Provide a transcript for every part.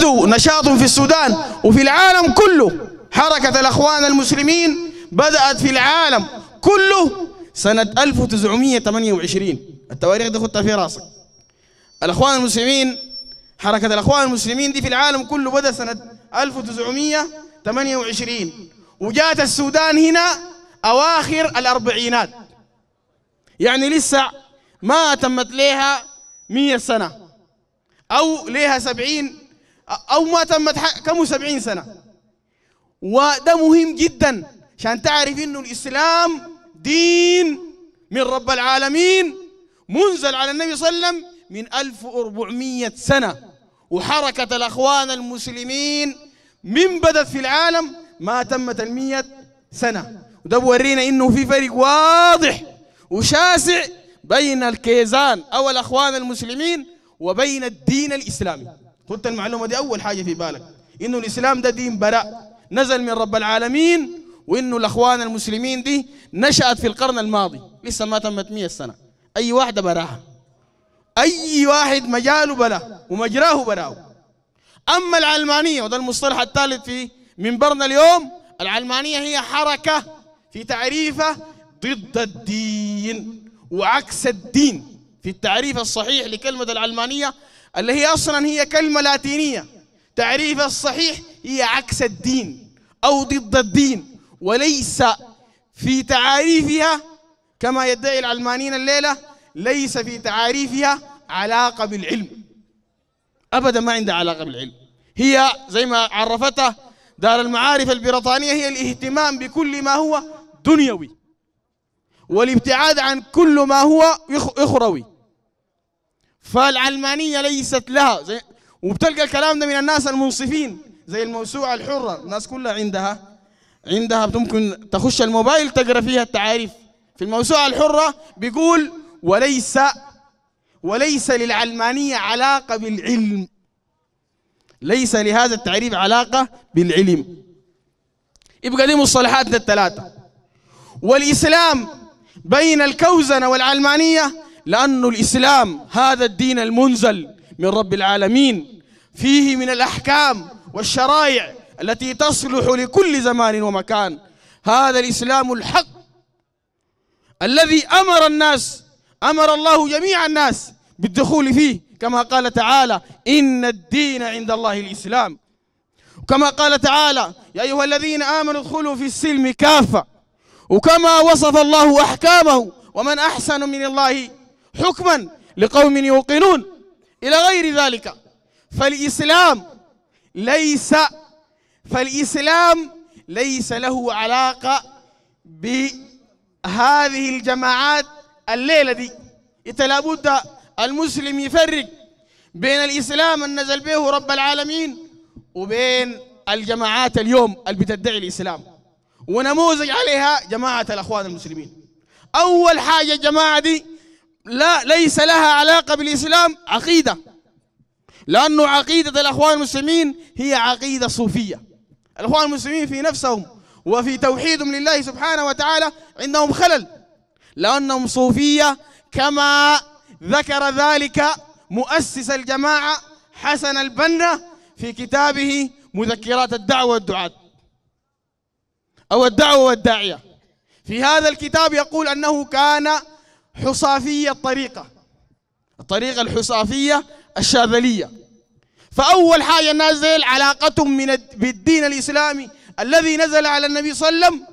بدو نشاط في السودان وفي العالم كله حركة الأخوان المسلمين بدأت في العالم كله سنة 1928 التواريخ دي خدتها في راسك الأخوان المسلمين حركة الأخوان المسلمين دي في العالم كله بدأ سنة 1928 وجات السودان هنا أواخر الأربعينات يعني لسه ما تمت لها 100 سنة أو لها 70 أو ما تمت كم سبعين سنة وده مهم جدا عشان تعرف إنه الإسلام دين من رب العالمين منزل على النبي صلى الله عليه وسلم من 1400 سنة وحركة الأخوان المسلمين من بدت في العالم ما تمت المية سنة وده بورينا إنه في فرق واضح وشاسع بين الكيزان أو الأخوان المسلمين وبين الدين الإسلامي قلت المعلومة دي أول حاجة في بالك إنه الإسلام ده دين براء نزل من رب العالمين وإنه الأخوان المسلمين دي نشأت في القرن الماضي لسه ما تمت 100 سنة أي واحدة براها أي واحد مجاله بلا ومجراه براه أما العلمانية وده المصطلح الثالث في منبرنا اليوم العلمانية هي حركة في تعريفه ضد الدين وعكس الدين في التعريف الصحيح لكلمة العلمانية اللي هي أصلا هي كلمة لاتينية تعريفها الصحيح هي عكس الدين أو ضد الدين وليس في تعاريفها كما يدعي العلمانيين الليلة ليس في تعاريفها علاقة بالعلم أبدا ما عندها علاقة بالعلم هي زي ما عرفتها دار المعارف البريطانية هي الاهتمام بكل ما هو دنيوي والابتعاد عن كل ما هو أخروي فالعلمانية ليست لها زي وبتلقى الكلام ده من الناس المنصفين زي الموسوعة الحرة الناس كلها عندها عندها ممكن تخش الموبايل تقرا فيها التعاريف في الموسوعة الحرة بيقول وليس وليس للعلمانية علاقة بالعلم ليس لهذا التعريف علاقة بالعلم يبقى دي مصطلحاتنا الثلاثة والإسلام بين الكوزنة والعلمانية لأن الإسلام هذا الدين المنزل من رب العالمين فيه من الأحكام والشرائع التي تصلح لكل زمان ومكان هذا الإسلام الحق الذي أمر الناس أمر الله جميع الناس بالدخول فيه كما قال تعالى إن الدين عند الله الإسلام كما قال تعالى يا أيها الذين آمنوا ادخلوا في السلم كافة وكما وصف الله أحكامه ومن أحسن من الله حكما لقوم يوقنون إلى غير ذلك فالإسلام ليس فالإسلام ليس له علاقة بهذه الجماعات الليلة دي إنت لابد المسلم يفرق بين الإسلام النزل به رب العالمين وبين الجماعات اليوم اللي بتدعي الإسلام ونموذج عليها جماعة الأخوان المسلمين أول حاجة الجماعة دي لا ليس لها علاقة بالإسلام عقيدة لأنه عقيدة الأخوان المسلمين هي عقيدة صوفية الأخوان المسلمين في نفسهم وفي توحيدهم لله سبحانه وتعالى عندهم خلل لأنهم صوفية كما ذكر ذلك مؤسس الجماعة حسن البنا في كتابه مذكرات الدعوة والدعاة أو الدعوة والداعية في هذا الكتاب يقول أنه كان حصافية الطريقة الطريقة الحصافية الشاذلية فأول حاجة نازل علاقتهم من بالدين الإسلامي الذي نزل على النبي صلى الله عليه وسلم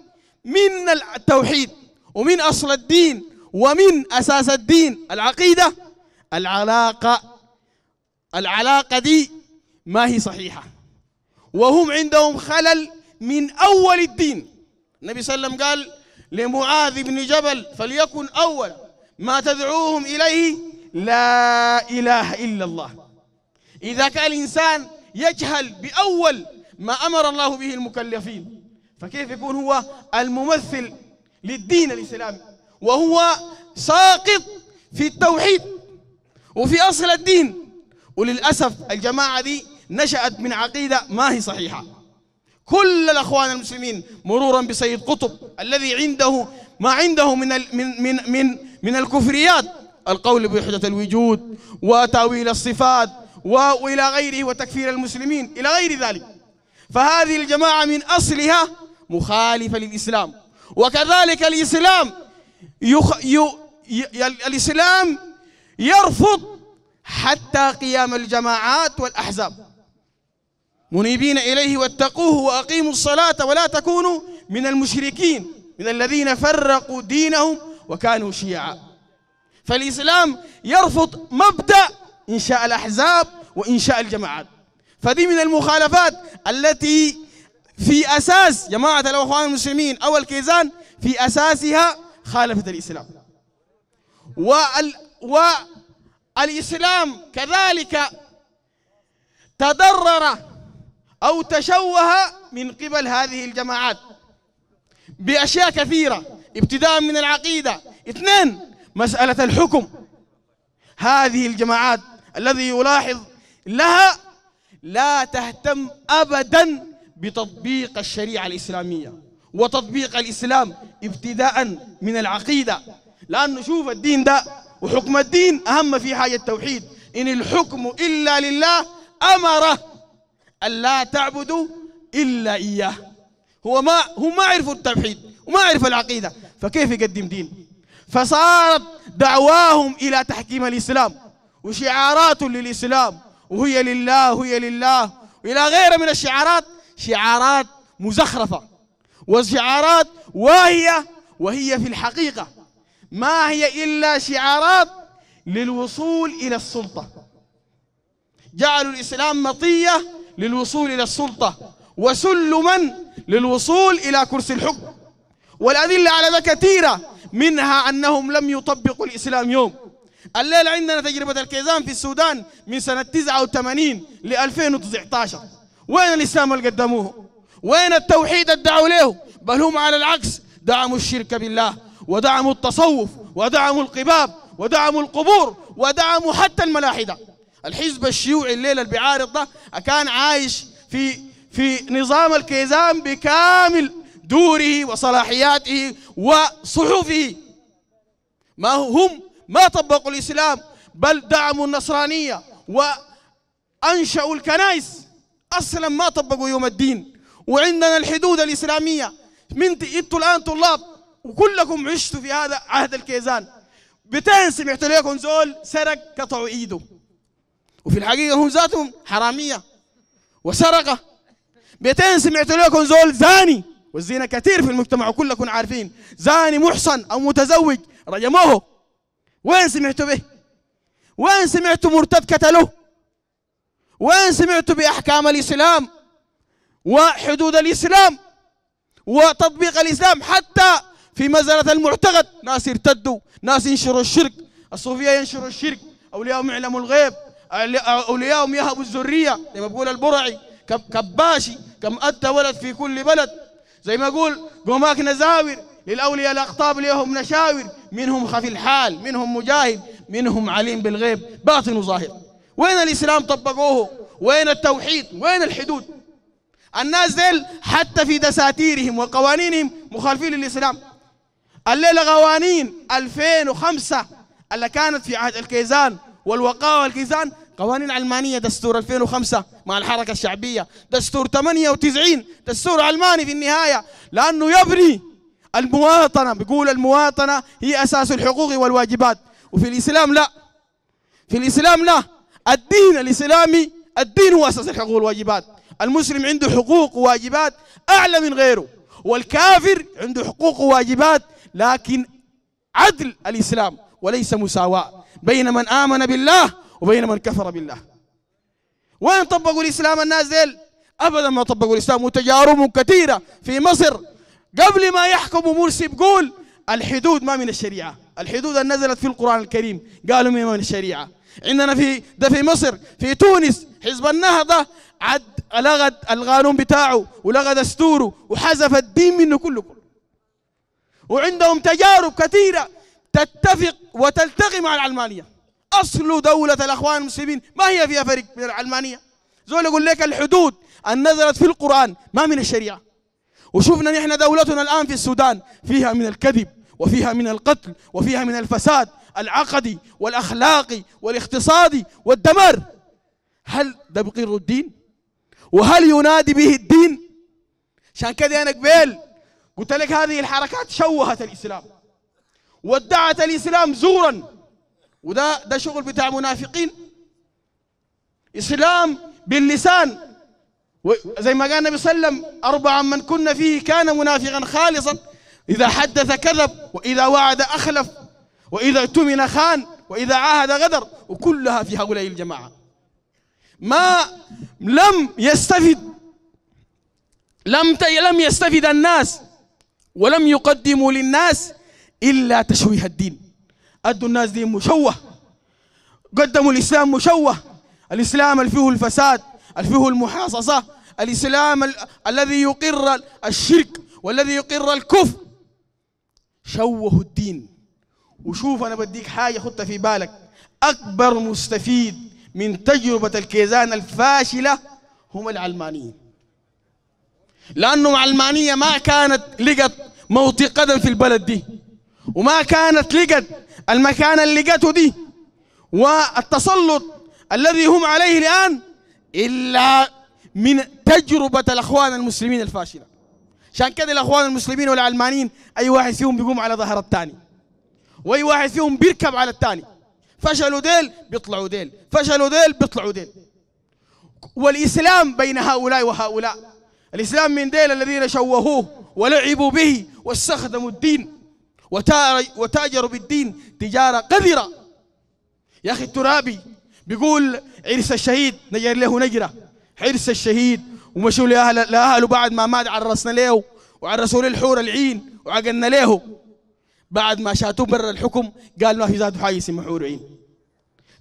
من التوحيد ومن أصل الدين ومن أساس الدين العقيدة العلاقة العلاقة دي ما هي صحيحة وهم عندهم خلل من أول الدين النبي صلى الله عليه وسلم قال لمعاذ بن جبل فليكن أولا ما تدعوهم إليه لا إله إلا الله إذا كان الإنسان يجهل بأول ما أمر الله به المكلفين فكيف يكون هو الممثل للدين الإسلامي وهو ساقط في التوحيد وفي أصل الدين وللأسف الجماعة دي نشأت من عقيدة ما هي صحيحة كل الأخوان المسلمين مرورا بسيد قطب الذي عنده ما عنده من من من من من الكفريات القول بوحدة الوجود وتأويل الصفات وإلى غيره وتكفير المسلمين إلى غير ذلك فهذه الجماعة من أصلها مخالفة للإسلام وكذلك الإسلام يخ... ي... ي... الإسلام يرفض حتى قيام الجماعات والأحزاب منيبين إليه واتقوه وأقيموا الصلاة ولا تكونوا من المشركين من الذين فرقوا دينهم وكانوا شيعا فالإسلام يرفض مبدأ إنشاء الأحزاب وإنشاء الجماعات فدي من المخالفات التي في أساس جماعة الأخوان المسلمين أو الكيزان في أساسها خالفت الإسلام وال والإسلام كذلك تضرر أو تشوه من قبل هذه الجماعات بأشياء كثيرة ابتداء من العقيدة اثنين مسألة الحكم هذه الجماعات الذي يلاحظ لها لا تهتم أبدا بتطبيق الشريعة الإسلامية وتطبيق الإسلام ابتداء من العقيدة لأنه شوف الدين ده وحكم الدين أهم في حاجة التوحيد إن الحكم إلا لله أمر ألا تعبدوا إلا إياه هو ما هو ما عرفوا التوحيد وما عرفوا العقيدة فكيف يقدم دين فصارت دعواهم إلى تحكيم الإسلام وشعارات للإسلام وهي لله وهي لله وإلى غيرها من الشعارات شعارات مزخرفة وشعارات واهية وهي في الحقيقة ما هي إلا شعارات للوصول إلى السلطة جعلوا الإسلام مطية للوصول إلى السلطة وسلما للوصول إلى كرسي الحكم والأدلة على ذا كثيرة منها أنهم لم يطبقوا الإسلام يوم الليلة عندنا تجربة الكيزان في السودان من سنة 89 ل 2019 وين الإسلام اللي قدموه وين التوحيد ادعوا له بل هم على العكس دعموا الشرك بالله ودعموا التصوف ودعموا القباب ودعموا القبور ودعموا حتى الملاحده الحزب الشيوعي الليله اللي بيعارض ده كان عايش في في نظام الكيزان بكامل دوره وصلاحياته وصحفه ما هم ما طبقوا الإسلام بل دعموا النصرانية وأنشأوا الكنائس أصلا ما طبقوا يوم الدين وعندنا الحدود الإسلامية من انتوا الآن طلاب وكلكم عشتوا في هذا عهد الكيزان بتين سمعت لكم زول سرق قطعوا ايده وفي الحقيقة هم ذاتهم حرامية وسرقة بتين سمعت لكم زول زاني والزينة كثير في المجتمع وكلكم عارفين زاني محصن أو متزوج رجموه وين سمعتوا به وين سمعتوا مرتد كتلوه وين سمعتوا بأحكام الإسلام وحدود الإسلام وتطبيق الإسلام حتى في مسألة المعتقد ناس ارتدوا ناس ينشروا الشرك الصوفية ينشروا الشرك أولياءهم يعلموا الغيب أولياءهم يهبوا الذرية زي ما بقول البرعي كباشي كم أتى ولد في كل بلد زي ما أقول قوماك نزاور للأولياء الأقطاب ليهم نشاور منهم خفي الحال منهم مجاهد منهم عليم بالغيب باطن وظاهر وين الإسلام طبقوه وين التوحيد وين الحدود الناس ديل حتى في دساتيرهم وقوانينهم مخالفين للإسلام الليلة قوانين 2005 اللي كانت في عهد الكيزان والوقاوه والكيزان قوانين علمانية دستور 2005 مع الحركة الشعبية دستور 98 دستور علماني في النهاية لأنه يبني المواطنة بيقول المواطنة هي أساس الحقوق والواجبات وفي الإسلام لا في الإسلام لا الدين الإسلامي الدين هو أساس الحقوق والواجبات المسلم عنده حقوق وواجبات أعلى من غيره والكافر عنده حقوق وواجبات لكن عدل الإسلام وليس مساواة بين من آمن بالله وبين من كفر بالله وين طبقوا الإسلام الناس ديل أبدا ما طبقوا الإسلام وتجاربهم كثيرة في مصر قبل ما يحكم مرسي بقول الحدود ما من الشريعة الحدود اللي نزلت في القرآن الكريم قالوا ما من الشريعة عندنا في ده في مصر في تونس حزب النهضة عد لغى القانون بتاعه ولغى دستوره وحذف الدين منه كله كله وعندهم تجارب كثيرة تتفق وتلتقي مع العلمانية أصل دولة الأخوان المسلمين ما هي فيها فرق من العلمانية زول يقول لك الحدود أن نزلت في القرآن ما من الشريعة وشفنا نحن دولتنا الآن في السودان فيها من الكذب وفيها من القتل وفيها من الفساد العقدي والأخلاقي والاقتصادي والدمار هل ده بقر الدين؟ وهل ينادي به الدين؟ عشان كده أنا قبيل قلت لك هذه الحركات شوهت الإسلام وادعت الإسلام زورا وده ده شغل بتاع منافقين اسلام باللسان زي ما قال النبي صلى الله عليه وسلم اربعا من كنا فيه كان منافقا خالصا اذا حدث كذب واذا وعد اخلف واذا اؤتمن خان واذا عاهد غدر وكلها في هؤلاء الجماعه ما لم يستفد لم لم يستفد الناس ولم يقدموا للناس الا تشويه الدين أدوا الناس دي مشوه قدموا الإسلام مشوه الإسلام اللي فيه الفساد اللي فيه المحاصصة الإسلام ال الذي يقر الشرك والذي يقر الكفر شوهوا الدين وشوف أنا بديك حاجة خدها في بالك أكبر مستفيد من تجربة الكيزان الفاشلة هم العلمانيين لأنهم علمانية ما كانت لقت موطي قدم في البلد دي وما كانت لقت المكانة اللي جاته دي والتسلط الذي هم عليه الآن إلا من تجربة الأخوان المسلمين الفاشلة عشان كده الأخوان المسلمين والعلمانيين أي واحد فيهم بيقوم على ظهر الثاني وأي واحد فيهم بيركب على الثاني فشلوا ديل بيطلعوا ديل فشلوا ديل بيطلعوا ديل والإسلام بين هؤلاء وهؤلاء الإسلام من ديل الذين شوهوه ولعبوا به واستخدموا الدين وتاجروا بالدين تجارة قذرة يا أخي الترابي بيقول عرس الشهيد نجر له نجرة عرس الشهيد ومشوا لأهل لأهله بعد ما مات عرسنا له وعرسوا له الحور العين وعقلنا له بعد ما شاتوه برا الحكم قال ما في ذات حاجة اسمه حور عين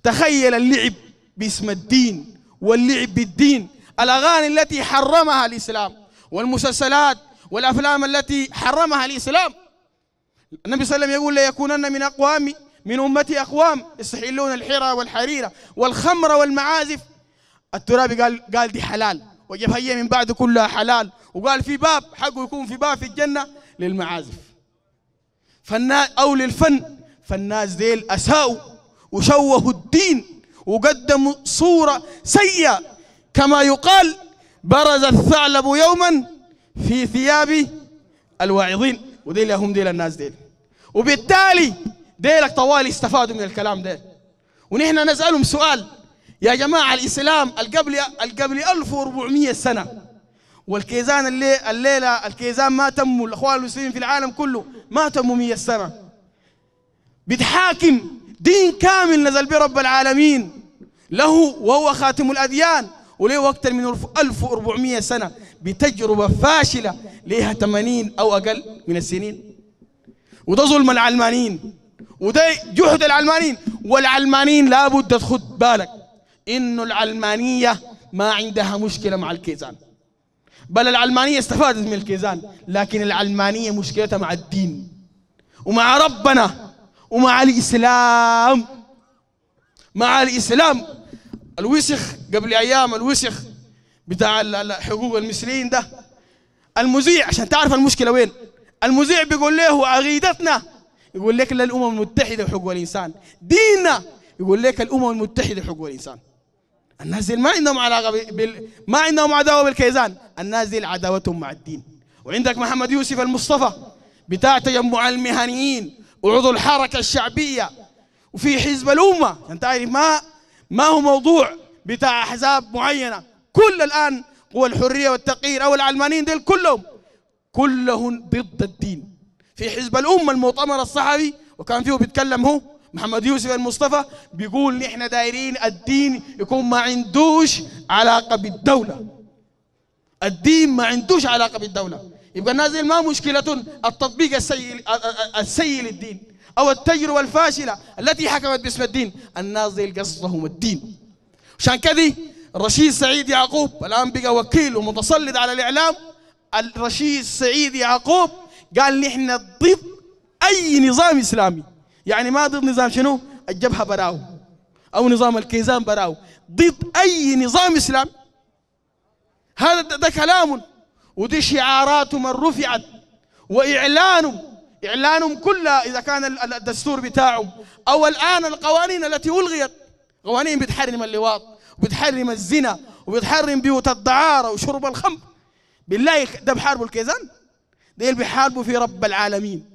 تخيل اللعب باسم الدين واللعب بالدين الأغاني التي حرمها الإسلام والمسلسلات والأفلام التي حرمها الإسلام النبي صلى الله عليه وسلم يقول ليكونن من أقوام من أمتي أقوام يستحلون الحرى والحريرة والخمر والمعازف الترابي قال قال دي حلال وجب هي من بعد كلها حلال وقال في باب حقه يكون في باب في الجنة للمعازف فالناس أو للفن فالناس ديل أساؤوا وشوهوا الدين وقدموا صورة سيئة كما يقال برز الثعلب يوما في ثياب الواعظين وديل هم ديل الناس ديل وبالتالي ديلك طوالي استفادوا من الكلام ده ونحن نسألهم سؤال يا جماعة الإسلام القبل القبل 1400 سنة والكيزان اللي الليلة الكيزان ما تموا الأخوان المسلمين في العالم كله ما تموا 100 سنة بتحاكم دين كامل نزل به رب العالمين له وهو خاتم الأديان وله أكثر من 1400 سنة بتجربة فاشلة ليها 80 أو أقل من السنين وده ظلم العلمانيين وده جهد العلمانيين والعلمانيين لابد تخد بالك إنه العلمانية ما عندها مشكلة مع الكيزان بل العلمانية استفادت من الكيزان لكن العلمانية مشكلتها مع الدين ومع ربنا ومع الإسلام مع الإسلام الوسخ قبل أيام الوسخ بتاع حقوق المصريين ده المذيع عشان تعرف المشكله وين المذيع بيقول له عقيدتنا يقول لك الامم المتحده وحقوق الانسان ديننا يقول لك الامم المتحده وحقوق الانسان الناس ما عندهم علاقه بال... ما عندهم عداوه بالكيزان الناس دي عداوتهم مع الدين وعندك محمد يوسف المصطفى بتاع تجمع المهنيين وعضو الحركه الشعبيه وفي حزب الامه انت عارف ما ما هو موضوع بتاع احزاب معينه كل الآن قوى الحرية والتغيير أو العلمانيين ديل كلهم كلهم ضد الدين في حزب الأمة المؤتمر الصحفي وكان فيه بيتكلم هو محمد يوسف المصطفى بيقول نحن دايرين الدين يكون ما عندوش علاقة بالدولة الدين ما عندوش علاقة بالدولة يبقى الناس ما مشكلتهم التطبيق السيء السيء للدين أو التجربة الفاشلة التي حكمت باسم الدين الناس دي قصدهم الدين عشان كذي رشيد سعيد يعقوب الآن بقى وكيل ومتسلط على الإعلام الرشيد سعيد يعقوب قال نحن ضد أي نظام إسلامي يعني ما ضد نظام شنو الجبهة براو أو نظام الكيزان براو ضد أي نظام إسلامي هذا ده كلام ودي شعارات من رفعت واعلان إعلانهم كلها إذا كان الدستور بتاعه أو الآن القوانين التي ألغيت قوانين بتحرم اللواط وبتحرم الزنا وبتحرم بيوت الدعارة وشرب الخمر بالله ده بحاربوا الكيزان ديل بحاربوا في رب العالمين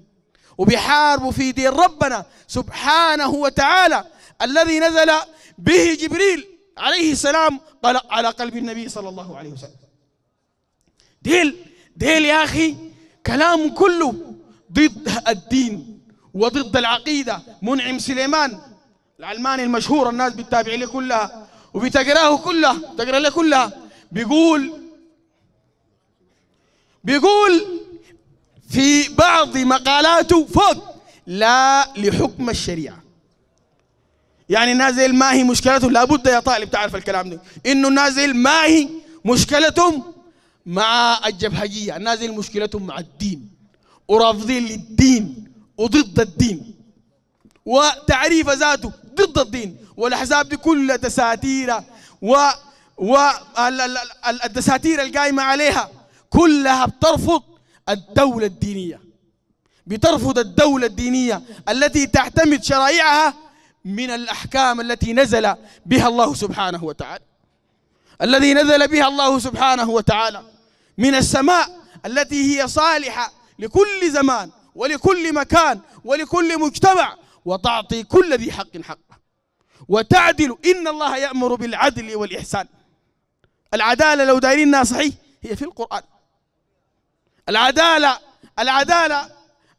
وبيحاربوا في دين ربنا سبحانه وتعالى الذي نزل به جبريل عليه السلام على قلب النبي صلى الله عليه وسلم ديل ديل يا أخي كلام كله ضد الدين وضد العقيدة منعم سليمان العلماني المشهور الناس بتتابع لي كلها وبتقراه كلها تقرا لي كلها بيقول بيقول في بعض مقالاته فوق لا لحكم الشريعه يعني نازل ما هي مشكلته لابد يا طالب تعرف الكلام ده انه نازل ما هي مشكلتهم مع الجبهجيه نازل مشكلتهم مع الدين ورافضين للدين وضد الدين وتعريف ذاته ضد الدين والاحزاب دي كلها دساتير و و الدساتير القائمه عليها كلها بترفض الدوله الدينيه بترفض الدوله الدينيه التي تعتمد شرائعها من الاحكام التي نزل بها الله سبحانه وتعالى الذي نزل بها الله سبحانه وتعالى من السماء التي هي صالحه لكل زمان ولكل مكان ولكل مجتمع وتعطي كل ذي حق حقه وتعدل إن الله يأمر بالعدل والإحسان العدالة لو دايرينها صحيح هي في القرآن العدالة العدالة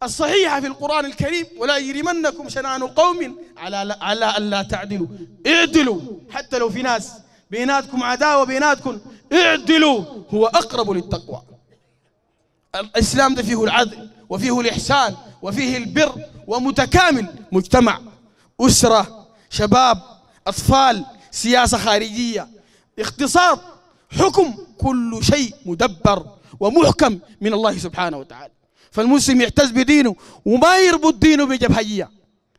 الصحيحة في القرآن الكريم ولا يجرمنكم شنان قوم على على ألا تعدلوا اعدلوا حتى لو في ناس بيناتكم عداوة بيناتكم اعدلوا هو أقرب للتقوى الإسلام ده فيه العدل وفيه الإحسان وفيه البر ومتكامل مجتمع أسرة شباب أطفال سياسة خارجية اقتصاد حكم كل شيء مدبر ومحكم من الله سبحانه وتعالى فالمسلم يعتز بدينه وما يربط دينه بجبهية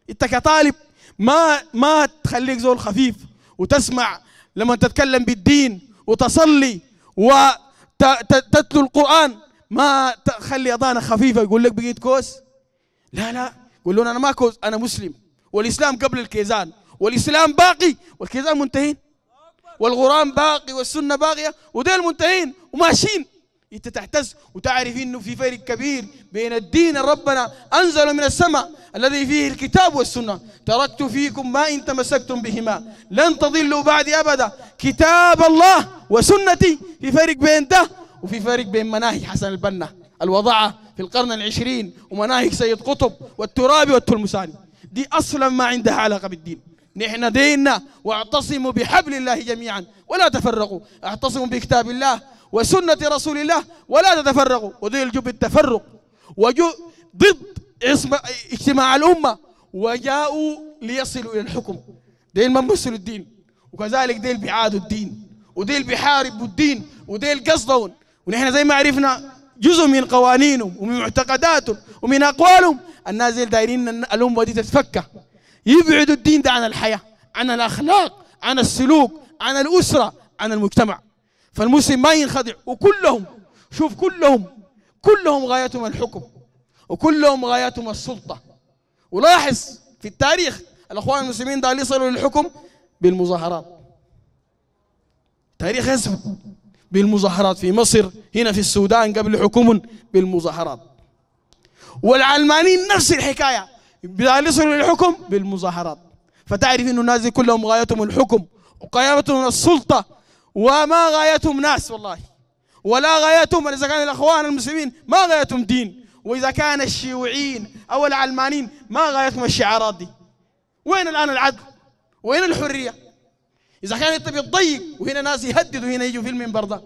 انت كطالب ما ما تخليك زول خفيف وتسمع لما تتكلم بالدين وتصلي وتتلو القرآن ما تخلي أضانة خفيفة يقول لك بقيت كوس لا لا قول انا ما كوز انا مسلم والاسلام قبل الكيزان والاسلام باقي والكيزان منتهين والغرام باقي والسنه باقيه وديل منتهين وماشيين انت تعتز وتعرف انه في فرق كبير بين الدين ربنا انزل من السماء الذي فيه الكتاب والسنه تركت فيكم ما ان تمسكتم بهما لن تضلوا بعدي ابدا كتاب الله وسنتي في فرق بين ده وفي فرق بين مناهي حسن البنا الوضعه في القرن العشرين ومناهج سيد قطب والترابي والتلمساني دي أصلا ما عندها علاقة بالدين نحن ديننا واعتصموا بحبل الله جميعا ولا تفرقوا اعتصموا بكتاب الله وسنة رسول الله ولا تتفرقوا ودي الجب التفرق وجو ضد اجتماع الأمة وجاءوا ليصلوا إلى الحكم ديل ما مثلوا الدين وكذلك ديل بيعادوا الدين وديل بيحاربوا الدين وديل قصدهم ونحن زي ما عرفنا جزء من قوانينهم ومن معتقداتهم ومن اقوالهم الناس دايرين الامه دي تتفكك يبعدوا الدين ده عن الحياه عن الاخلاق عن السلوك عن الاسره عن المجتمع فالمسلم ما ينخدع وكلهم شوف كلهم كلهم غايتهم الحكم وكلهم غايتهم السلطه ولاحظ في التاريخ الاخوان المسلمين ده يصلوا للحكم بالمظاهرات تاريخ اسود بالمظاهرات في مصر هنا في السودان قبل حكم بالمظاهرات والعلمانيين نفس الحكايه بيصلوا للحكم بالمظاهرات فتعرف انه الناس كلهم غايتهم الحكم وقيامتهم السلطه وما غايتهم ناس والله ولا غايتهم اذا كان الاخوان المسلمين ما غايتهم دين واذا كان الشيوعيين او العلمانيين ما غايتهم الشعارات دي وين الان العدل وين الحريه إذا كان أنت بتضيق وهنا ناس يهددوا هنا يجوا في المنبر ده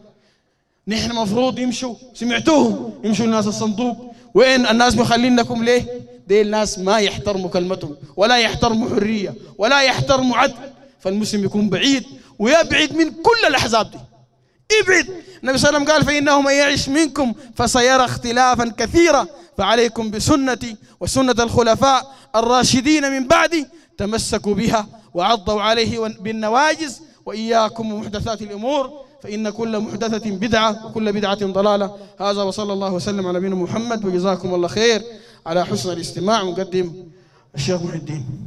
نحن مفروض يمشوا سمعتوهم يمشوا الناس الصندوق وين الناس مخلينكم ليه؟ دي الناس ما يحترموا كلمتهم ولا يحترموا حرية ولا يحترموا عدل فالمسلم يكون بعيد ويبعد من كل الأحزاب دي ابعد النبي صلى الله عليه وسلم قال فإنه من يعش منكم فسيرى اختلافا كثيرا فعليكم بسنتي وسنة الخلفاء الراشدين من بعدي تمسكوا بها وعضوا عليه بالنواجز وإياكم ومحدثات الأمور فإن كل محدثة بدعة وكل بدعة ضلالة هذا وصلى الله وسلم على نبينا محمد وجزاكم الله خير على حسن الاستماع مقدم الشيخ محي الدين